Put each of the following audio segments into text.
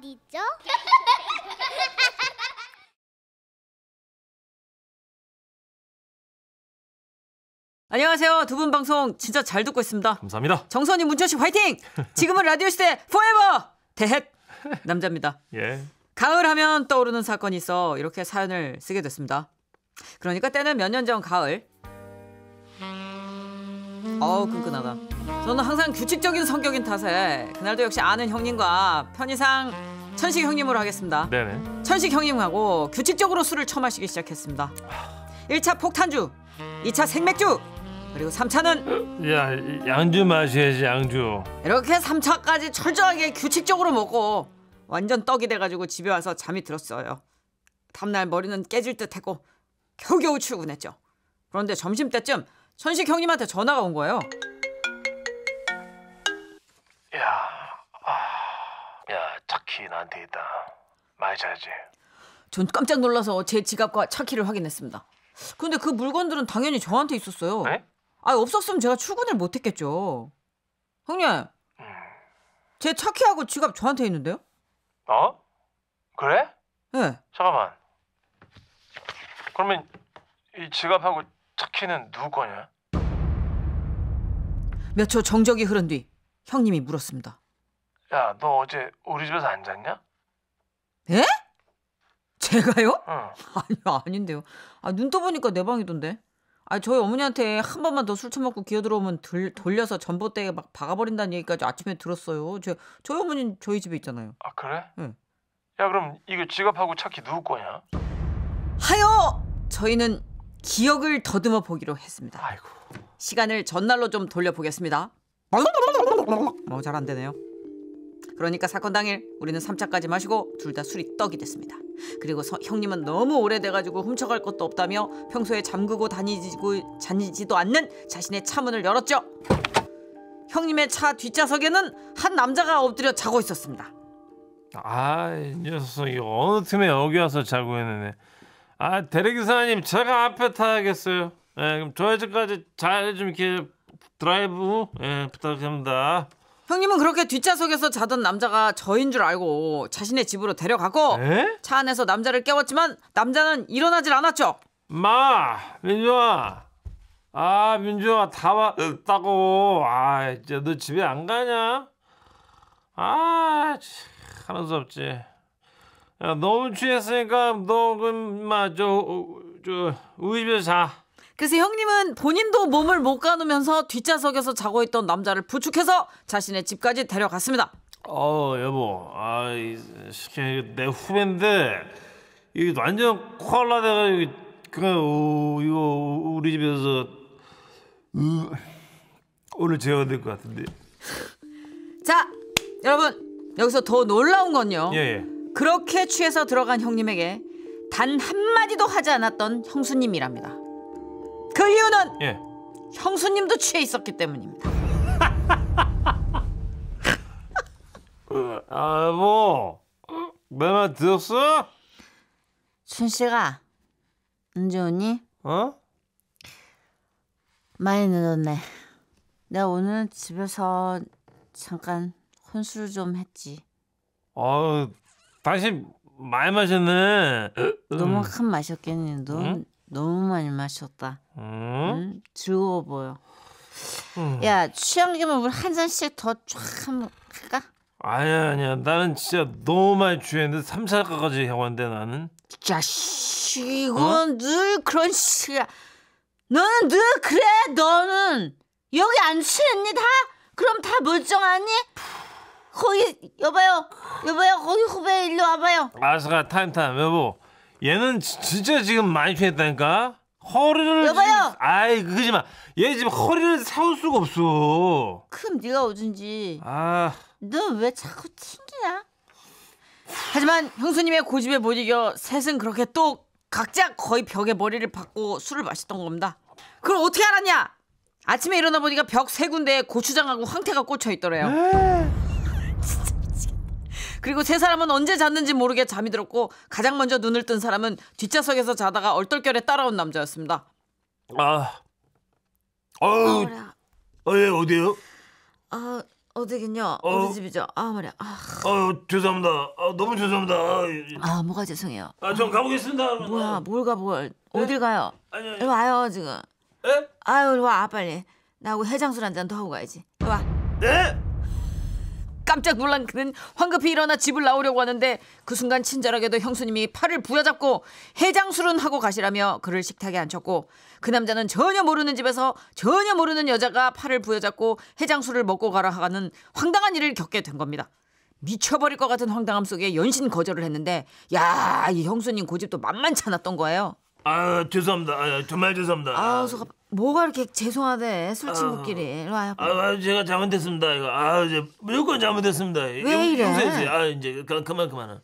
어디 있죠? 안녕하세요. 두 분 방송 진짜 잘 듣고 있습니다. 감사합니다. 정선이 문천씨 화이팅! 지금은 라디오 시대 포에버 대핵 남자입니다. 예. 가을 하면 떠오르는 사건이 있어 이렇게 사연을 쓰게 됐습니다. 그러니까 때는 몇 년 전 가을 어우 끈끈하다. 저는 항상 규칙적인 성격인 탓에 그날도 역시 아는 형님과 편의상 천식 형님으로 하겠습니다. 네네. 천식 형님하고 규칙적으로 술을 처마시기 시작했습니다. 1차 폭탄주, 2차 생맥주, 그리고 3차는 야 양주 마셔야지 양주. 이렇게 3차까지 철저하게 규칙적으로 먹고 완전 떡이 돼가지고 집에 와서 잠이 들었어요. 다음날 머리는 깨질 듯했고 겨우겨우 출근했죠. 그런데 점심 때쯤 선식 형님한테 전화가 온 거예요. 야, 아, 야, 차키 나한테 있다. 많이 지전 깜짝 놀라서 제 지갑과 차키를 확인했습니다. 근데 그 물건들은 당연히 저한테 있었어요. 아, 없었으면 제가 출근을 못했겠죠. 형님, 음. 제 차키하고 지갑 저한테 있는데요? 어? 그래? 네. 잠깐만. 그러면 이 지갑하고 특히는 누구냐? 몇초 정적이 흐른 뒤 형님이 물었습니다. 야, 너 어제 우리 집에서 안 잤냐? 예? 제가요? 응. 아니 아닌데요. 아, 눈 떠보니까 내 방이던데. 아, 저희 어머니한테 한 번만 더 술 처먹고 기어들어오면 들, 돌려서 전봇대에 막 박아버린다는 얘기까지 아침에 들었어요. 저, 저희 어머니 저희 집에 있잖아요. 아, 그래? 응. 예. 야, 그럼 이거 지갑하고 차키 누구 거냐? 하여! 저희는 기억을 더듬어 보기로 했습니다. 아이고. 시간을 전날로 좀 돌려보겠습니다. 뭐잘안 어, 되네요. 그러니까 사건 당일 우리는 3차까지 마시고 둘 다 술이 떡이 됐습니다. 그리고 서, 형님은 너무 오래돼가지고 훔쳐갈 것도 없다며 평소에 잠그고 다니지고 다니지도 않는 자신의 차문을 열었죠. 형님의 차 뒷좌석에는 한 남자가 엎드려 자고 있었습니다. 아이 녀석이 어느 틈에 여기 와서 자고 있는데 아 대리기사님 제가 앞에 타야겠어요. 예, 그럼 저회전까지잘 좀 이렇게 드라이브 예, 부탁합니다. 형님은 그렇게 뒷좌석에서 자던 남자가 저인 줄 알고 자신의 집으로 데려가고 에? 차 안에서 남자를 깨웠지만 남자는 일어나질 않았죠. 마 민주아 아 민주아 다 왔다고 아 이제 너 집에 안 가냐? 아 하는 수 없지. 야, 아, 너무 취했으니까 너그마저저 우리 집에서 자. 그래서 형님은 본인도 몸을 못 가누면서 뒷좌석에서 자고 있던 남자를 부축해서 자신의 집까지 데려갔습니다. 어 여보, 아 시키 내 후배인데 이 완전 코라 돼가지고 그냥 오, 이거 우리 집에서 으, 오늘 재워야 될것 같은데. 자 여러분 여기서 더 놀라운 건요. 예. 예. 그렇게 취해서 들어간 형님에게 단 한마디도 하지 않았던 형수님이랍니다. 그 이유는 예. 형수님도 취해 있었기 때문입니다. 아, 뭐, 내말 들었어? 순씨가, 언제 오니? 어? 많이 늦었네. 내가 오늘 집에서 잠깐 혼술 좀 했지. 아, 당신 많이 마셨네. 너무 큰 마셨겠니? 너 응? 너무 많이 마셨다. 응? 응? 즐거워 보여. 야취향 김에 우리 한 잔씩 더 쫙 한번 할까? 아니야 아니야 나는 진짜 너무 많이 취했는데 삼사가까지 해왔는데 나는 자식 이건 어? 늘 그런 식이야 너는 늘 그래 너는 여기 안 취했니 다? 그럼 다 멀쩡하니? 거기 여봐요 여봐요 거기 후배 일로 와봐요 아스가 타임 타임 여보 얘는 지, 진짜 지금 많이 피했다니까 허리를 여봐요 지금, 아이 그러지 마얘 지금 허리를 세울 수가 없어 그럼 네가 어든지 아너 왜 자꾸 튕기냐 하지만 형수님의 고집에 못 이겨 셋은 그렇게 또 각자 거의 벽에 머리를 박고 술을 마셨던 겁니다 그걸 어떻게 알았냐 아침에 일어나 보니까 벽 세 군데에 고추장하고 황태가 꽂혀 있더래요 에이. 네. 그리고 세 사람은 언제 잤는지 모르게 잠이 들었고 가장 먼저 눈을 뜬 사람은 뒷좌석에서 자다가 얼떨결에 따라온 남자였습니다. 아, 어 어, 예, 어디요? 아, 어디긴요? 어. 디 집이죠? 아, 말이야. 아, 아 죄송합니다. 아, 너무 죄송합니다. 아, 예. 아 뭐가 죄송해요? 아, 전 가보겠습니다. 그 뭐야, 뭘 가, 뭘. 네? 어딜 가요? 아니, 아니. 와요, 지금. 에? 예? 아유, 와, 빨리. 나하고 해장술 한 잔 더 하고 가야지. 와. 네? 깜짝 놀란 그는 황급히 일어나 집을 나오려고 하는데 그 순간 친절하게도 형수님이 팔을 부여잡고 해장술은 하고 가시라며 그를 식탁에 앉혔고 그 남자는 전혀 모르는 집에서 전혀 모르는 여자가 팔을 부여잡고 해장술을 먹고 가라 하는 황당한 일을 겪게 된 겁니다. 미쳐버릴 것 같은 황당함 속에 연신 거절을 했는데 야 이 형수님 고집도 만만치 않았던 거예요. 아 죄송합니다. 아, 정말 죄송합니다. 아, 저 뭐가 이렇게 죄송하대 술 친구끼리. 이 아, 아, 아, 제가 잘못했습니다. 이거 아 이제 무조건 잘못했습니다. 왜 이래? 아 이제 그, 그만 그만.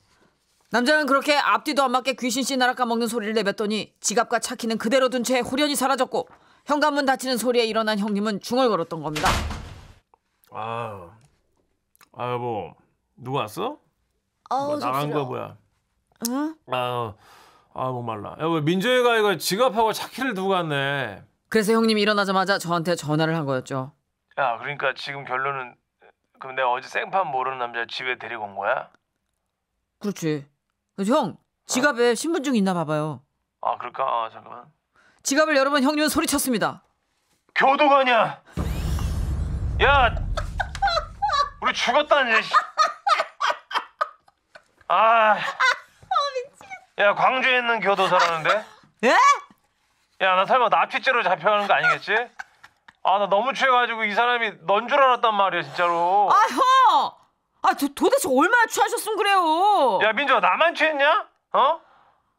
남자는 그렇게 앞뒤도 안 맞게 귀신 씨 나라 까먹는 소리를 내뱉더니 지갑과 차키는 그대로 둔 채 홀연히 사라졌고 현관문 닫히는 소리에 일어난 형님은 중얼거렸던 겁니다. 아, 아 여보 누구 왔어? 어, 뭐 나간 거 뭐야? 응? 아 어. 아 목말라. 야, 왜 민재가 이거 지갑하고 차키를 두고 갔네. 그래서 형님이 일어나자마자 저한테 전화를 한 거였죠. 야 그러니까 지금 결론은 그럼 내가 어제 생판 모르는 남자 집에 데리고 온 거야? 그렇지. 형 지갑에 아. 신분증 있나 봐봐요. 아 그럴까? 아, 잠깐만. 지갑을 열어본 형님은 소리쳤습니다. 교도관이야. 야, 우리 죽었다니. 아. 야 광주에 있는 교도소라는데? 예? 야 나 설마 납치죄로 잡혀가는 거 아니겠지? 아 나 너무 취해가지고 이 사람이 넌 줄 알았단 말이야 진짜로. 아 형, 아 도, 도대체 얼마나 취하셨음 그래요? 야 민주야 나만 취했냐? 어?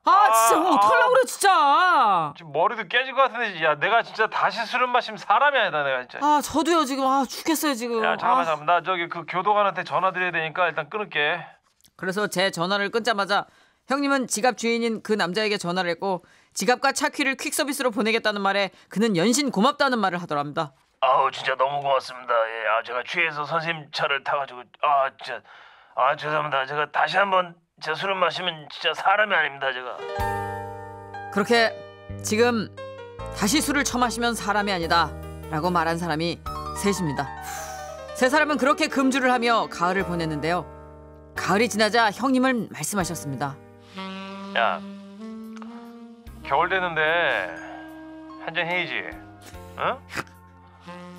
아, 아 진짜 뭐 어떡하려고 그래 진짜 지금 머리도 깨질 것 같은데 야 내가 진짜 다시 술은 마시면 사람이 아니다 내가 진짜 아 저도요 지금 아 죽겠어요 지금 야 잠깐만 아. 잠깐만 나 저기 그 교도관한테 전화 드려야 되니까 일단 끊을게 그래서 제 전화를 끊자마자 형님은 지갑 주인인 그 남자에게 전화를 했고 지갑과 차 키를 퀵 서비스로 보내겠다는 말에 그는 연신 고맙다는 말을 하더랍니다. 아우 진짜 너무 고맙습니다. 예, 아 제가 취해서 선생님 차를 타가지고 아 진짜 아 죄송합니다. 제가 다시 한번 제 술을 마시면 진짜 사람이 아닙니다. 제가 그렇게 지금 다시 술을 처마시면 사람이 아니다라고 말한 사람이 셋입니다. 세 사람은 그렇게 금주를 하며 가을을 보냈는데요. 가을이 지나자 형님은 말씀하셨습니다. 야 겨울 되는데 한 잔 해야지 응?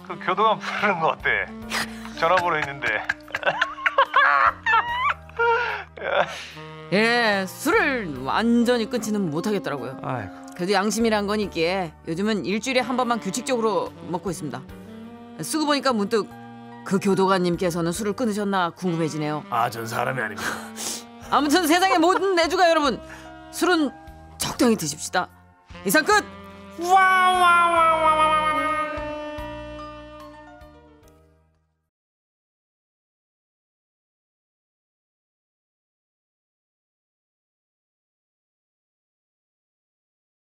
그 교도관 부르는 거 어때? 전화번호 있는데 예 술을 완전히 끊지는 못하겠더라고요 아이고. 그래도 양심이란 건 있기에 요즘은 일주일에 한 번만 규칙적으로 먹고 있습니다 쓰고 보니까 문득 그 교도관님께서는 술을 끊으셨나 궁금해지네요 아전 사람이 아닙니다 아무튼 세상의 모든 애주가 여러분 술은 적당히 드십시다. 이상 끝. 와와와와와.